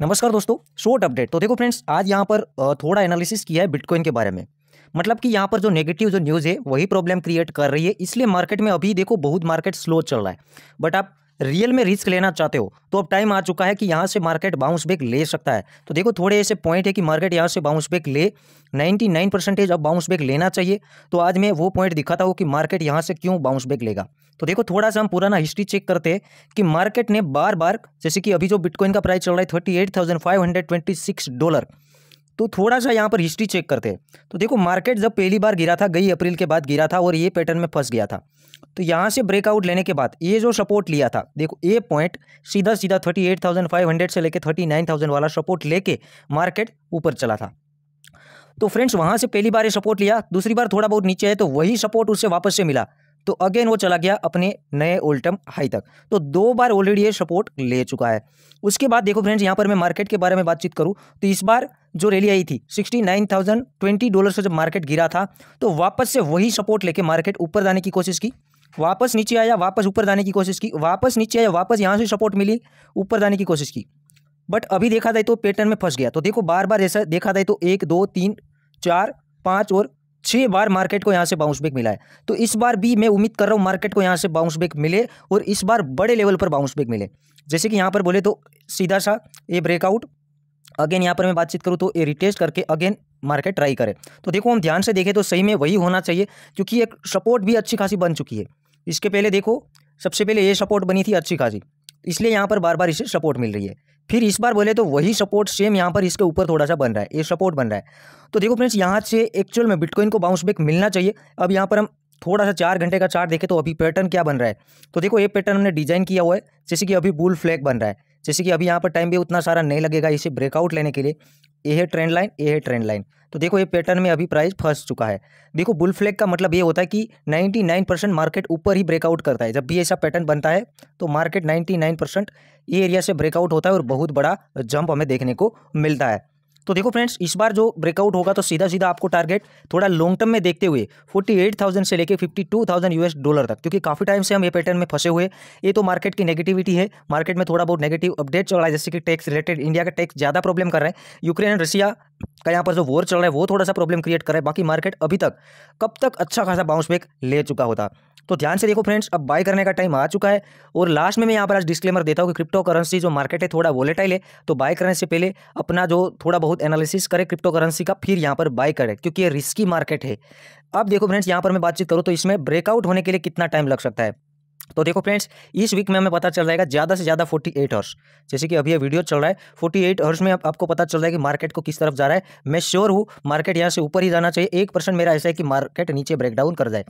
नमस्कार दोस्तों short update तो देखो फ्रेंड्स आज यहाँ पर थोड़ा एनालिसिस किया है बिटकॉइन के बारे में मतलब कि यहाँ पर जो नेगेटिव जो न्यूज़ है वही प्रॉब्लम क्रिएट कर रही है इसलिए मार्केट में अभी देखो बहुत मार्केट स्लो चल रहा है बट आप रियल में रिस्क लेना चाहते हो तो अब टाइम आ चुका है कि यहाँ से मार्केट बाउंस बैक ले सकता है तो देखो थोड़े ऐसे पॉइंट है कि मार्केट यहाँ से बाउंस बैक ले 99 परसेंटेज अब बाउंस बैक लेना चाहिए तो आज मैं वो पॉइंट दिखाता हूँ कि मार्केट यहाँ से क्यों बाउंस बैक लेगा तो देखो थोड़ा सा हम पुराना हिस्ट्री चेक करते हैं कि मार्केट ने बार बार जैसे कि अभी जो बिटकॉइन का प्राइस चल रहा है थर्टी डॉलर तो थोड़ा सा यहाँ पर हिस्ट्री चेक करते हैं तो देखो मार्केट जब पहली बार गिरा था गई अप्रैल के बाद गिरा था और ये पैटर्न में फंस गया था तो यहाँ से ब्रेकआउट लेने के बाद ये जो सपोर्ट लिया था देखो ए पॉइंट सीधा सीधा thirty eight thousand five hundred से लेके थर्टी नाइन थाउजेंड वाला सपोर्ट लेके मार्केट ऊपर चला था तो फ्रेंड्स वहाँ से पहली बार ये सपोर्ट लिया दूसरी बार थोड़ा बहुत नीचे है तो वही सपोर्ट उससे वापस से मिला तो अगेन वो चला गया अपने नए ओल्टम हाई तक तो दो बार ऑलरेडी ये सपोर्ट ले चुका है उसके बाद देखो फ्रेंड्स यहाँ पर मैं मार्केट के बारे में बातचीत करूँ तो इस बार जो रैली आई थी sixty nine thousand twenty dollar से जब मार्केट गिरा था तो वापस से वही सपोर्ट लेके मार्केट ऊपर जाने की कोशिश की वापस नीचे आया वापस ऊपर जाने की कोशिश की वापस नीचे आया वापस यहाँ से सपोर्ट मिली ऊपर जाने की कोशिश की बट अभी देखा जाए तो पैटर्न में फंस गया तो देखो बार बार ऐसा देखा जाए तो एक दो तीन चार पाँच और छः बार मार्केट को यहाँ से बाउंस बैक मिला है तो इस बार भी मैं उम्मीद कर रहा हूँ मार्केट को यहाँ से बाउंस बैक मिले और इस बार बड़े लेवल पर बाउंस बैक मिले जैसे कि यहाँ पर बोले तो सीधा सा ये ब्रेकआउट अगेन यहाँ पर मैं बातचीत करूँ तो ये रिटेस्ट करके अगेन मार्केट ट्राई करें तो देखो हम ध्यान से देखें तो सही में वही होना चाहिए क्योंकि एक सपोर्ट भी अच्छी खासी बन चुकी है इसके पहले देखो सबसे पहले ये सपोर्ट बनी थी अच्छी खासी इसलिए यहाँ पर बार बार इसे सपोर्ट मिल रही है फिर इस बार बोले तो वही सपोर्ट सेम यहाँ पर इसके ऊपर थोड़ा सा बन रहा है ये सपोर्ट बन रहा है तो देखो फ्रेंड्स यहाँ से एक्चुअल में बिटकॉइन को बाउंस बैक मिलना चाहिए अब यहाँ पर हम थोड़ा सा चार घंटे का चार्ट देखें तो अभी पैटर्न क्या बन रहा है तो देखो ये पैटर्न हमने डिजाइन किया हुआ है जैसे कि अभी बुल फ्लैग बन रहा है जैसे कि अभी यहाँ पर टाइम भी उतना सारा नहीं लगेगा इसे ब्रेकआउट लेने के लिए ये है ट्रेंड लाइन ये है ट्रेंड लाइन तो देखो ये पैटर्न में अभी प्राइस फंस चुका है देखो बुल फ्लैग का मतलब ये होता है कि 99 परसेंट मार्केट ऊपर ही ब्रेकआउट करता है जब भी ऐसा पैटर्न बनता है तो मार्केट 99 परसेंट ये एरिया से ब्रेकआउट होता है और बहुत बड़ा जंप हमें देखने को मिलता है तो देखो फ्रेंड्स इस बार जो ब्रेकआउट होगा तो सीधा सीधा आपको टारगेट थोड़ा लॉन्ग टर्म में देखते हुए 48,000 से लेकर 52,000 यूएस डॉलर तक क्योंकि काफ़ी टाइम से हम ये पैटर्न में फंसे हुए ये तो मार्केट की नेगेटिविटी है मार्केट में थोड़ा बहुत नेगेटिव अपडेट चल रहा है जैसे कि टैक्स रिलेटेड इंडिया का टैक्स ज़्यादा प्रॉब्लम कर रहे हैं यूक्रेन एंड रशिया का यहाँ पर जो वॉर चल रहा है वो थोड़ा सा प्रॉब्लम क्रिएट कर रहा है बाकी मार्केट अभी तक कब तक अच्छा खासा बाउंस बैक ले चुका होता तो ध्यान से देखो फ्रेंड्स अब बाय करने का टाइम आ चुका है और लास्ट में मैं यहाँ पर आज डिस्क्लेमर देता हूँ कि क्रिप्टो करेंसी जो मार्केट है थोड़ा वोलेटाइल है तो बाय करने से पहले अपना जो थोड़ा बहुत एनालिसिस करे क्रिप्टो करेंसी का फिर यहाँ पर बाय करे क्योंकि ये रिस्की मार्केट है अब देखो फ्रेंड्स यहाँ पर मैं बातचीत करूँ तो इसमें ब्रेकआउट होने के लिए कितना टाइम लग सकता है तो देखो फ्रेंड्स इस वीक में हमें पता चल जाएगा ज़्यादा से ज़्यादा 48 एट आवर्स जैसे कि अभी ये वीडियो चल रहा है 48 एट आवर्स में आप, आपको पता चल रहा है कि मार्केट को किस तरफ जा रहा है मैं श्योर हूँ मार्केट यहाँ से ऊपर ही जाना चाहिए एक परसेंट मेरा ऐसा है कि मार्केट नीचे ब्रेकडाउन कर जाए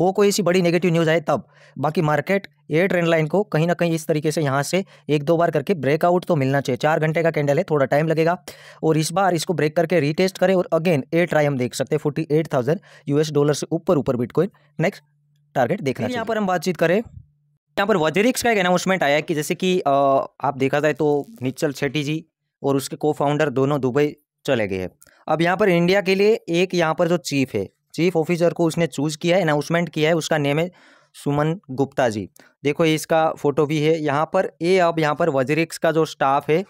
वो कोई ऐसी बड़ी नेगेटिव न्यूज़ आए तब बाकी मार्केट ये ट्रेंड लाइन को कहीं ना कहीं इस तरीके से यहाँ से एक दो बार करके ब्रेकआउट तो मिलना चाहिए चार घंटे का कैंडल है थोड़ा टाइम लगेगा और इस बार इसको ब्रेक करके रीटेस्ट करें और अगेन ए ट्राई हम देख सकते हैं forty eight thousand US dollar से ऊपर ऊपर बिटकॉइन नेक्स्ट टारगेट देखना यहाँ पर हम बातचीत करें यहाँ पर वजरिक्स का एक अनाउंसमेंट आया कि जैसे कि आप देखा जाए तो निचल शेट्टी जी और उसके को फाउंडर दोनों दुबई चले गए हैं अब यहाँ पर इंडिया के लिए एक यहाँ पर जो चीफ है चीफ ऑफिसर को उसने चूज़ किया है अनाउंसमेंट किया है उसका नेम है सुमन गुप्ता जी देखो ये इसका फोटो भी है यहाँ पर ये अब यहाँ पर वजरिक्स का जो स्टाफ है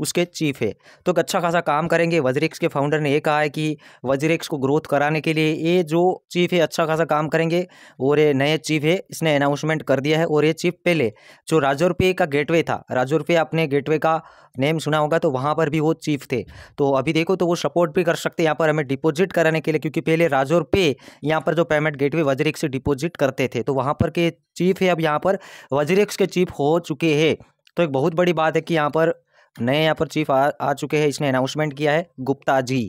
उसके चीफ है तो एक अच्छा खासा काम करेंगे वज्रिक्स के फाउंडर ने ये कहा है कि वज्रिक्स को ग्रोथ कराने के लिए ये जो चीफ है अच्छा खासा काम करेंगे और ये नए चीफ है इसने अनाउंसमेंट कर दिया है और ये चीफ पहले जो राजौरपे का गेटवे था राजौरपे अपने गेटवे का नेम सुना होगा तो वहाँ पर भी वो चीफ थे तो अभी देखो तो वो सपोर्ट भी कर सकते यहाँ पर हमें डिपोज़िट कराने के लिए क्योंकि पहले राजौर पे यहाँ पर जो पेमेंट गेटवे वज्रिक्स से डिपोजिट करते थे तो वहाँ पर के चीफ है अब यहाँ पर वज्रिक्स के चीफ हो चुके हैं तो एक बहुत बड़ी बात है कि यहाँ पर नए यहाँ पर चीफ आ, आ चुके हैं इसने अनाउंसमेंट किया है गुप्ता जी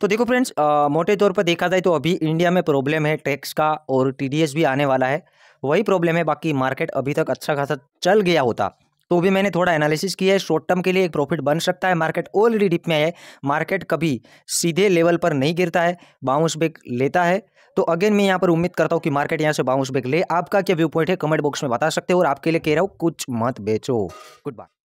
तो देखो फ्रेंड्स मोटे तौर पर देखा जाए तो अभी इंडिया में प्रॉब्लम है टैक्स का और टीडीएस भी आने वाला है वही प्रॉब्लम है बाकी मार्केट अभी तक अच्छा खासा चल गया होता तो भी मैंने थोड़ा एनालिसिस किया है शॉर्ट टर्म के लिए एक प्रॉफिट बन सकता है मार्केट ऑलरेडी डिप में है मार्केट कभी सीधे लेवल पर नहीं गिरता है बाउंस बैक लेता है तो अगेन मैं यहाँ पर उम्मीद करता हूँ कि मार्केट यहाँ से बाउंस बैक ले आपका क्या व्यू पॉइंट है कमेंट बॉक्स में बता सकते हो और आपके लिए कह रहा हूँ कुछ मत बेचो गुड बाय